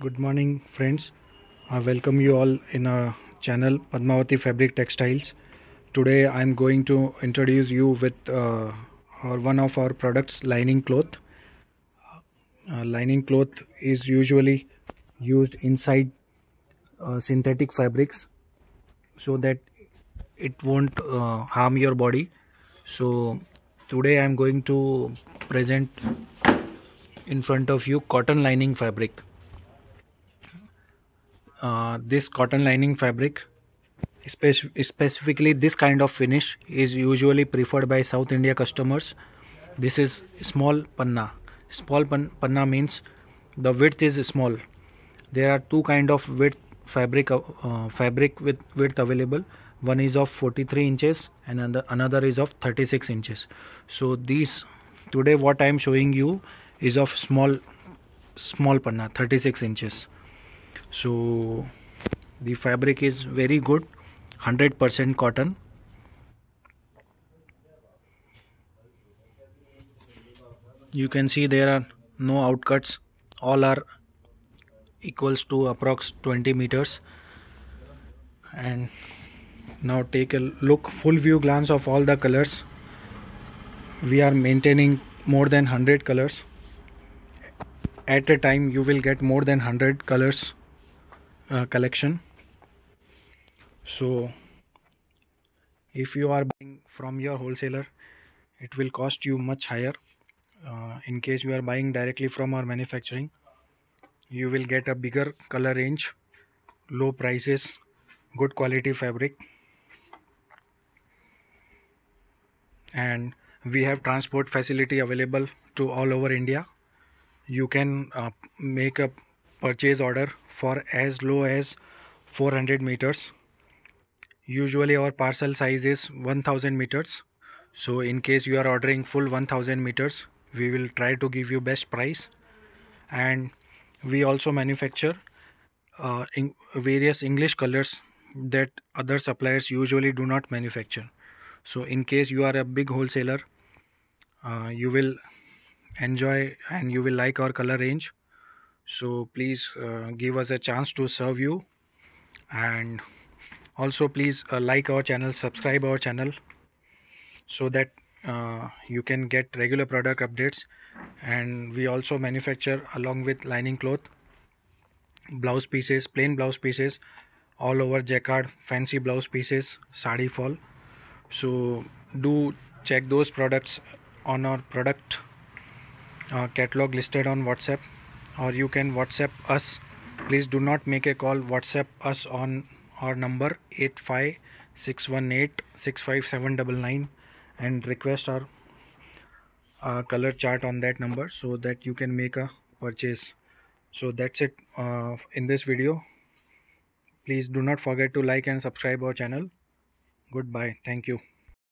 good morning friends i welcome you all in our channel padmavati fabric textiles today i'm going to introduce you with uh, our one of our products lining cloth uh, lining cloth is usually used inside uh, synthetic fabrics so that it won't uh, harm your body so today i'm going to present in front of you cotton lining fabric uh, this cotton lining fabric specifically this kind of finish is usually preferred by south india customers this is small panna small pan panna means the width is small there are two kind of width fabric uh, fabric with width available one is of 43 inches and another, another is of 36 inches so these today what i am showing you is of small small panna 36 inches so the fabric is very good 100% cotton you can see there are no outcuts all are equals to approx 20 meters and now take a look full view glance of all the colors we are maintaining more than 100 colors at a time you will get more than 100 colors uh, collection so if you are buying from your wholesaler it will cost you much higher uh, in case you are buying directly from our manufacturing you will get a bigger color range low prices good quality fabric and we have transport facility available to all over India you can uh, make a purchase order for as low as 400 meters usually our parcel size is 1000 meters so in case you are ordering full 1000 meters we will try to give you best price and we also manufacture uh, various english colors that other suppliers usually do not manufacture so in case you are a big wholesaler uh, you will enjoy and you will like our color range so please uh, give us a chance to serve you and also please uh, like our channel subscribe our channel so that uh, you can get regular product updates and we also manufacture along with lining cloth blouse pieces plain blouse pieces all over jacquard fancy blouse pieces sari fall so do check those products on our product uh, catalog listed on whatsapp or you can whatsapp us please do not make a call whatsapp us on our number eight five six one eight six five seven double nine, and request our uh, color chart on that number so that you can make a purchase so that's it uh, in this video please do not forget to like and subscribe our channel goodbye thank you